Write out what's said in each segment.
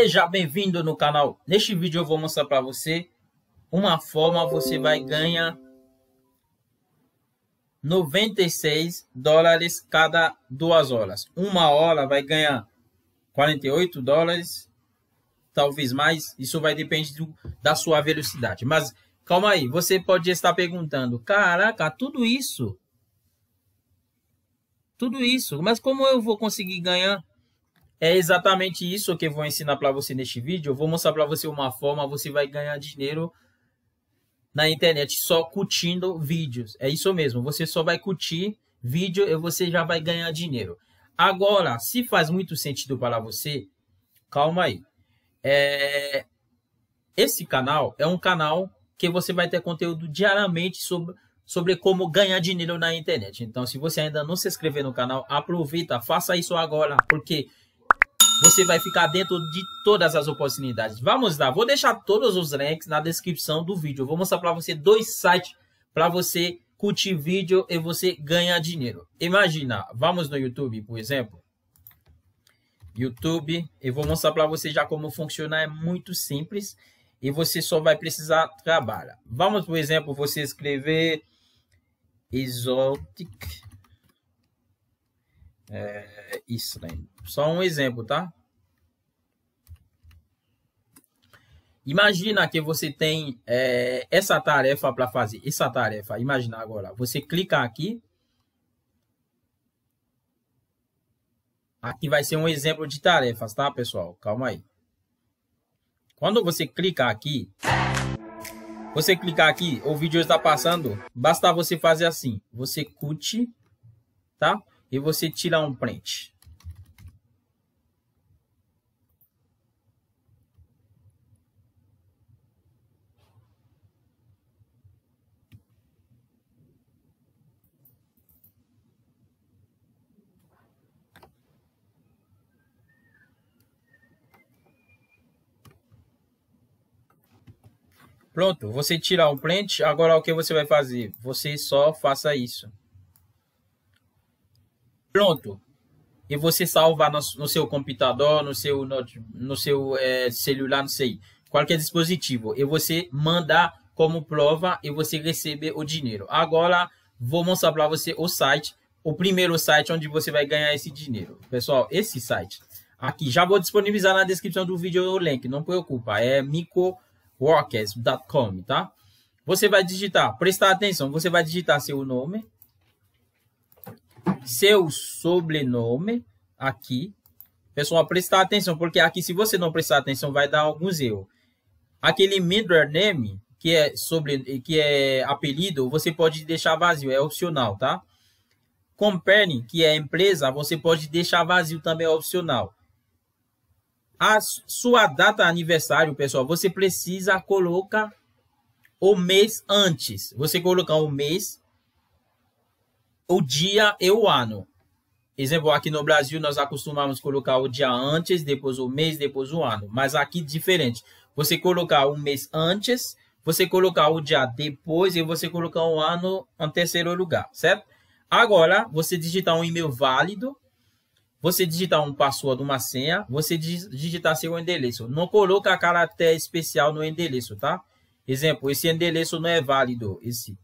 Seja bem-vindo no canal. Neste vídeo eu vou mostrar para você uma forma você vai ganhar 96 dólares cada duas horas. Uma hora vai ganhar 48 dólares, talvez mais. Isso vai depender do, da sua velocidade. Mas calma aí, você pode estar perguntando: caraca, tudo isso? Tudo isso, mas como eu vou conseguir ganhar é exatamente isso que eu vou ensinar para você neste vídeo. Eu vou mostrar para você uma forma você vai ganhar dinheiro na internet só curtindo vídeos. É isso mesmo, você só vai curtir vídeo e você já vai ganhar dinheiro. Agora, se faz muito sentido para você, calma aí. É... Esse canal é um canal que você vai ter conteúdo diariamente sobre, sobre como ganhar dinheiro na internet. Então, se você ainda não se inscrever no canal, aproveita, faça isso agora, porque você vai ficar dentro de todas as oportunidades. Vamos lá, vou deixar todos os links na descrição do vídeo. Eu vou mostrar para você dois sites para você curtir vídeo e você ganhar dinheiro. Imagina, vamos no YouTube, por exemplo. YouTube, eu vou mostrar para você já como funciona, é muito simples e você só vai precisar trabalhar. Vamos, por exemplo, você escrever exotic é, Island. Só um exemplo, tá? Imagina que você tem é, essa tarefa para fazer, essa tarefa. Imagina agora, você clica aqui. Aqui vai ser um exemplo de tarefas, tá, pessoal? Calma aí. Quando você clica aqui, você clicar aqui, o vídeo está passando. Basta você fazer assim. Você curte, tá? E você tira um print. Pronto, você tirar o print, agora o que você vai fazer? Você só faça isso. Pronto. E você salvar no, no seu computador, no seu, no, no seu é, celular, não sei, qualquer dispositivo. E você mandar como prova e você receber o dinheiro. Agora, vou mostrar para você o site, o primeiro site onde você vai ganhar esse dinheiro. Pessoal, esse site aqui, já vou disponibilizar na descrição do vídeo o link, não preocupa, é micro workers.com, tá? Você vai digitar, prestar atenção, você vai digitar seu nome, seu sobrenome aqui. Pessoal, prestar atenção, porque aqui se você não prestar atenção vai dar alguns erros. Aquele middle name, que é sobre que é apelido, você pode deixar vazio, é opcional, tá? Company, que é empresa, você pode deixar vazio também é opcional a sua data aniversário, pessoal, você precisa colocar o mês antes. Você colocar o mês, o dia e o ano. Exemplo, aqui no Brasil nós acostumamos colocar o dia antes, depois o mês, depois o ano. Mas aqui diferente. Você colocar o mês antes, você colocar o dia depois e você colocar o ano em terceiro lugar, certo? Agora, você digitar um e-mail válido você digitar um password, uma senha, você digitar seu endereço. Não coloca caractere especial no endereço, tá? Exemplo, esse endereço não é válido, esse.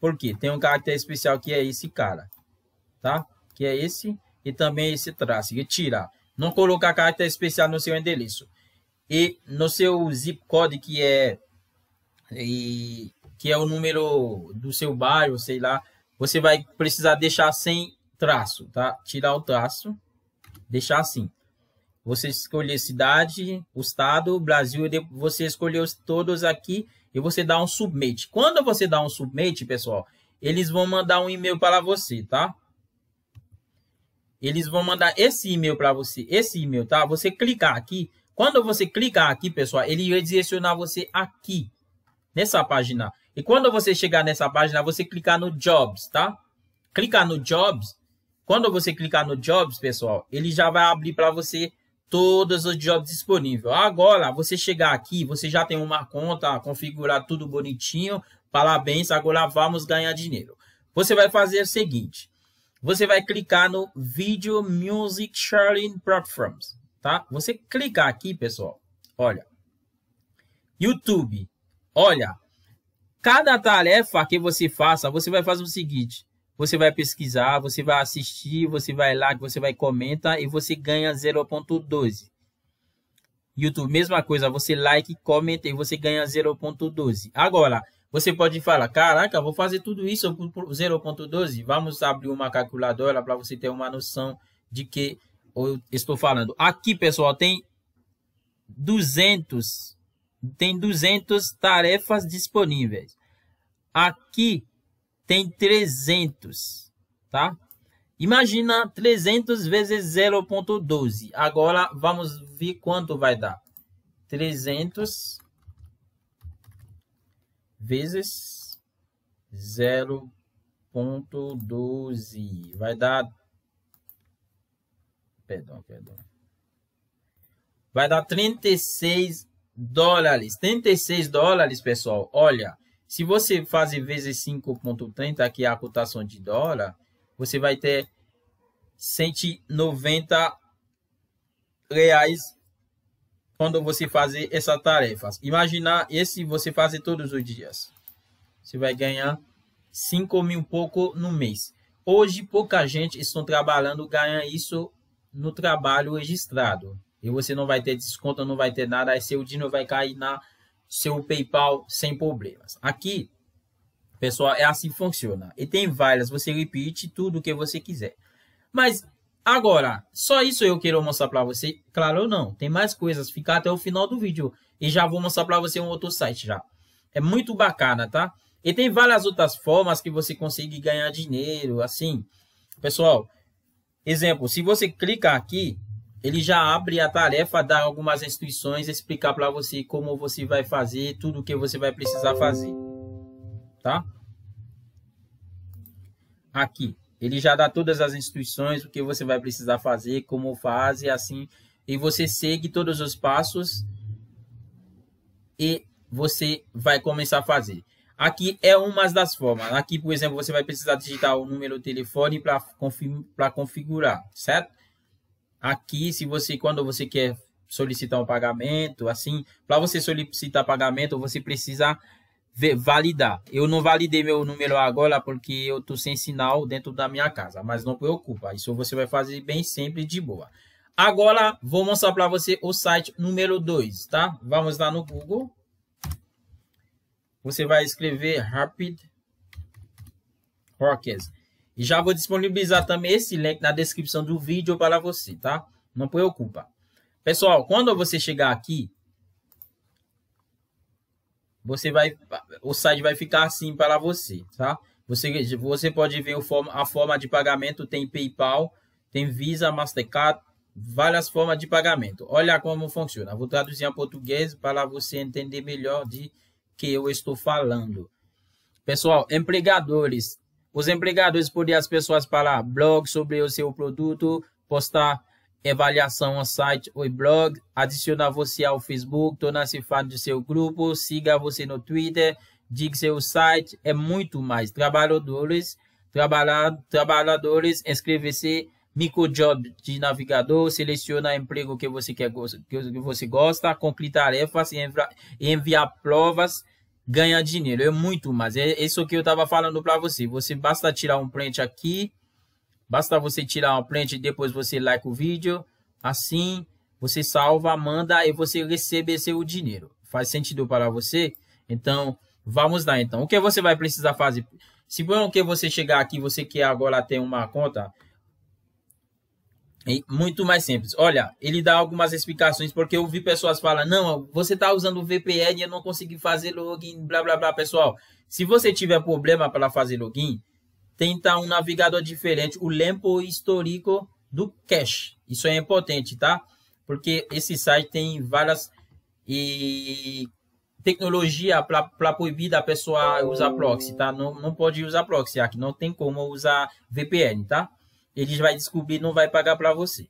Por quê? Tem um caractere especial que é esse cara, tá? Que é esse e também esse traço, retira. Não coloca caractere especial no seu endereço. E no seu zip code que é e, que é o número do seu bairro, sei lá, você vai precisar deixar sem traço, tá? Tirar o traço deixar assim. Você escolher cidade, o estado, Brasil, você escolheu todos aqui e você dá um submit. Quando você dá um submit, pessoal, eles vão mandar um e-mail para você, tá? Eles vão mandar esse e-mail para você, esse e-mail, tá? Você clicar aqui. Quando você clicar aqui, pessoal, ele vai direcionar você aqui, nessa página. E quando você chegar nessa página, você clicar no Jobs, tá? Clicar no Jobs, quando você clicar no Jobs, pessoal, ele já vai abrir para você todos os jobs disponíveis. Agora, você chegar aqui, você já tem uma conta, configurar tudo bonitinho, parabéns, agora vamos ganhar dinheiro. Você vai fazer o seguinte, você vai clicar no Video Music Sharing Platforms, tá? Você clicar aqui, pessoal, olha, YouTube, olha, cada tarefa que você faça, você vai fazer o seguinte, você vai pesquisar, você vai assistir, você vai lá, você vai comenta e você ganha 0.12. YouTube, mesma coisa, você like, comenta e você ganha 0.12. Agora, você pode falar, caraca, vou fazer tudo isso por 0.12. Vamos abrir uma calculadora para você ter uma noção de que eu estou falando. Aqui, pessoal, tem 200, tem 200 tarefas disponíveis. Aqui tem 300, tá? Imagina 300 vezes 0.12. Agora vamos ver quanto vai dar. 300 vezes 0.12. Vai dar Perdão, perdão. Vai dar 36 dólares. 36 dólares, pessoal. Olha, se você fazer vezes 5,30, que é a cotação de dólar, você vai ter 190 reais quando você fazer essa tarefa. Imaginar esse você fazer todos os dias. Você vai ganhar 5 mil pouco no mês. Hoje, pouca gente estão trabalhando, ganha isso no trabalho registrado. E você não vai ter desconto, não vai ter nada, aí seu dinheiro vai cair na seu PayPal sem problemas. Aqui, pessoal, é assim que funciona. E tem várias, você repete tudo o que você quiser. Mas agora, só isso eu quero mostrar para você. Claro ou não, tem mais coisas. Ficar até o final do vídeo e já vou mostrar para você um outro site já. É muito bacana, tá? E tem várias outras formas que você consegue ganhar dinheiro, assim. Pessoal, exemplo, se você clicar aqui, ele já abre a tarefa da algumas instruções, explicar para você como você vai fazer, tudo que você vai precisar fazer. Tá? Aqui, ele já dá todas as instruções, o que você vai precisar fazer, como faz e assim. E você segue todos os passos e você vai começar a fazer. Aqui é uma das formas. Aqui, por exemplo, você vai precisar digitar o número de telefone para config configurar, certo? aqui, se você, quando você quer solicitar um pagamento, assim, para você solicitar pagamento, você precisa ver, validar. Eu não validei meu número agora porque eu tô sem sinal dentro da minha casa, mas não preocupa, isso você vai fazer bem sempre de boa. Agora vou mostrar para você o site número 2, tá? Vamos lá no Google. Você vai escrever Rapid Rockets. E já vou disponibilizar também esse link na descrição do vídeo para você, tá? Não preocupa. Pessoal, quando você chegar aqui, você vai, o site vai ficar assim para você, tá? Você, você pode ver forma, a forma de pagamento tem PayPal, tem Visa, Mastercard, várias formas de pagamento. Olha como funciona. Vou traduzir em português para você entender melhor de que eu estou falando. Pessoal, empregadores os empregadores podem as pessoas falar blog sobre o seu produto, postar avaliação no site ou blog, adicionar você ao Facebook, tornar-se fã do seu grupo, siga você no Twitter, diga seu site, é muito mais. Trabalhadores, trabalhar, trabalhadores, inscrever-se, microjob de navegador, seleciona emprego que você quer que você gosta, concluir tarefas e enviar provas ganhar dinheiro, é muito mais. É isso que eu estava falando para você. Você basta tirar um print aqui, basta você tirar um print e depois você like o vídeo, assim você salva, manda e você recebe seu dinheiro. Faz sentido para você? Então, vamos lá então. O que você vai precisar fazer? Se bom que você chegar aqui, você quer agora ter uma conta, muito mais simples. Olha, ele dá algumas explicações, porque eu vi pessoas falando, não, você está usando o VPN e eu não consegui fazer login, blá, blá, blá. Pessoal, se você tiver problema para fazer login, tenta um navegador diferente, o lempo histórico do cache. Isso é importante, tá? Porque esse site tem várias e tecnologia para proibir da pessoa usar proxy, tá? Não, não pode usar proxy aqui, não tem como usar VPN, tá? eles vai descobrir não vai pagar para você.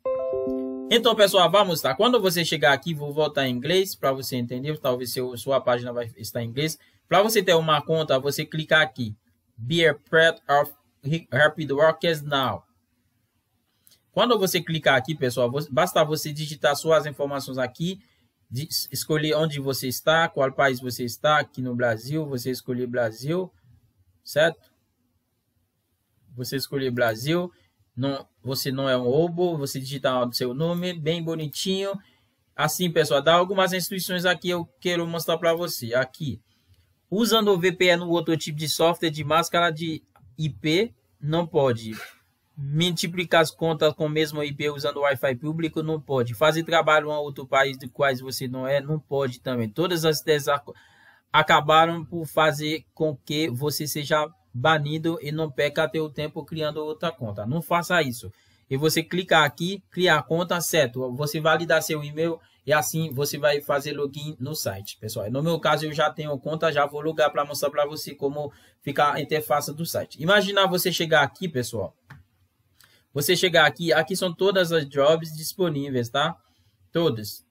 Então, pessoal, vamos lá. Quando você chegar aqui, vou voltar em inglês para você entender. Talvez seu, sua página vai estar em inglês. Para você ter uma conta, você clicar aqui. Be a part of Rapid Workers Now. Quando você clicar aqui, pessoal, basta você digitar suas informações aqui. Escolher onde você está, qual país você está. Aqui no Brasil, você escolher Brasil, certo? Você escolher Brasil não, você não é um obo, você digita o seu nome bem bonitinho. Assim, pessoal, dá algumas instruções aqui eu quero mostrar para você. Aqui, usando o VPN ou outro tipo de software de máscara de IP, não pode. Multiplicar as contas com o mesmo IP usando Wi-Fi público, não pode. Fazer trabalho em outro país do quais você não é, não pode também. Todas as ideias acabaram por fazer com que você seja banido e não peca teu tempo criando outra conta. Não faça isso. E você clicar aqui, criar conta, certo? Você validar seu e-mail e assim você vai fazer login no site, pessoal. No meu caso, eu já tenho conta, já vou logar para mostrar para você como fica a interface do site. Imaginar você chegar aqui, pessoal. Você chegar aqui, aqui são todas as jobs disponíveis, tá? Todas.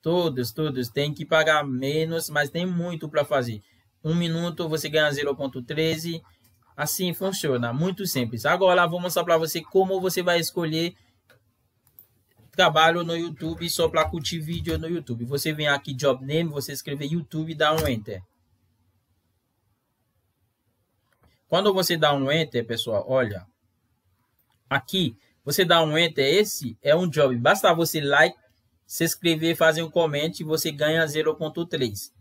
todos, todos. Tem que pagar menos, mas tem muito para fazer um minuto você ganha 0.13. Assim funciona, muito simples. Agora vou mostrar para você como você vai escolher trabalho no YouTube só para curtir vídeo no YouTube. Você vem aqui job name, você escreve YouTube e dá um enter. Quando você dá um enter, pessoal, olha. Aqui, você dá um enter, esse é um job. Basta você like, se inscrever, fazer um comentário e você ganha 0.3.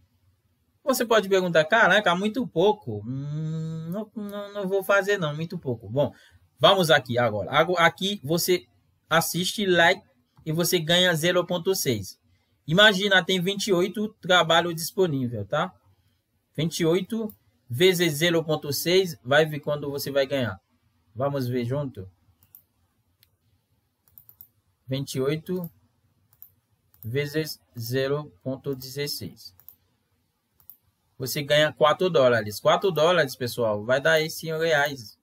Você pode perguntar, caraca, muito pouco. Hum, não, não, não, vou fazer não, muito pouco. Bom, vamos aqui agora. Aqui você assiste like e você ganha 0.6. Imagina, tem 28 trabalho disponível, tá? 28 vezes 0.6 vai ver quando você vai ganhar. Vamos ver junto. 28 vezes 0.16 você ganha 4 dólares. 4 dólares, pessoal, vai dar esse 5 reais.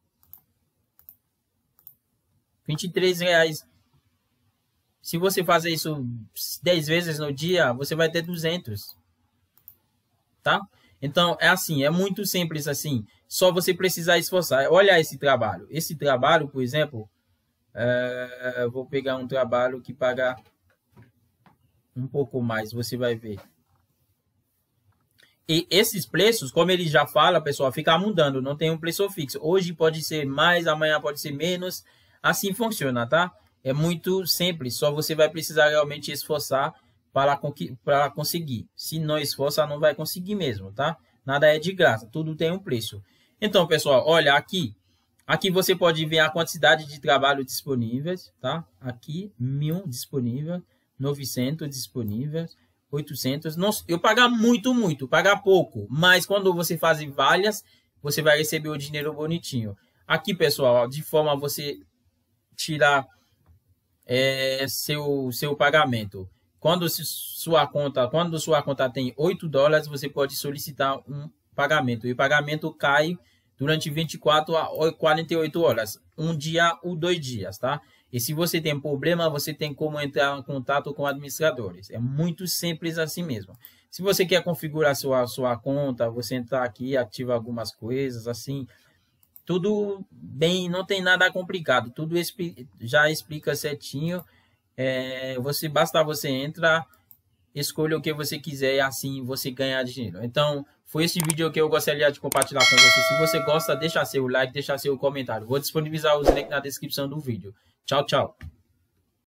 23 reais. Se você fazer isso 10 vezes no dia, você vai ter 200. Tá? Então, é assim, é muito simples assim. Só você precisar esforçar. Olha esse trabalho. Esse trabalho, por exemplo, é... vou pegar um trabalho que paga um pouco mais, você vai ver. E esses preços, como ele já fala, pessoal, fica mudando, não tem um preço fixo. Hoje pode ser mais, amanhã pode ser menos. Assim funciona, tá? É muito simples, só você vai precisar realmente esforçar para, para conseguir. Se não esforçar, não vai conseguir mesmo, tá? Nada é de graça, tudo tem um preço. Então, pessoal, olha aqui. Aqui você pode ver a quantidade de trabalho disponíveis, tá? Aqui, mil disponíveis, 900 disponíveis. 800. Não, eu pagar muito, muito, pagar pouco. Mas quando você faz várias, você vai receber o dinheiro bonitinho. Aqui, pessoal, de forma você tirar é, seu, seu pagamento. Quando sua conta, quando sua conta tem 8 dólares, você pode solicitar um pagamento. E o pagamento cai durante 24 a 48 horas, um dia ou dois dias, tá? E se você tem problema, você tem como entrar em contato com administradores. É muito simples assim mesmo. Se você quer configurar sua, sua conta, você entrar aqui, ativa algumas coisas, assim. Tudo bem, não tem nada complicado. Tudo já explica certinho. É, você Basta você entrar, escolha o que você quiser e assim você ganha dinheiro. Então, foi esse vídeo que eu gostaria de compartilhar com você. Se você gosta, deixa seu like, deixa seu comentário. Vou disponibilizar os links na descrição do vídeo. Tchau, tchau.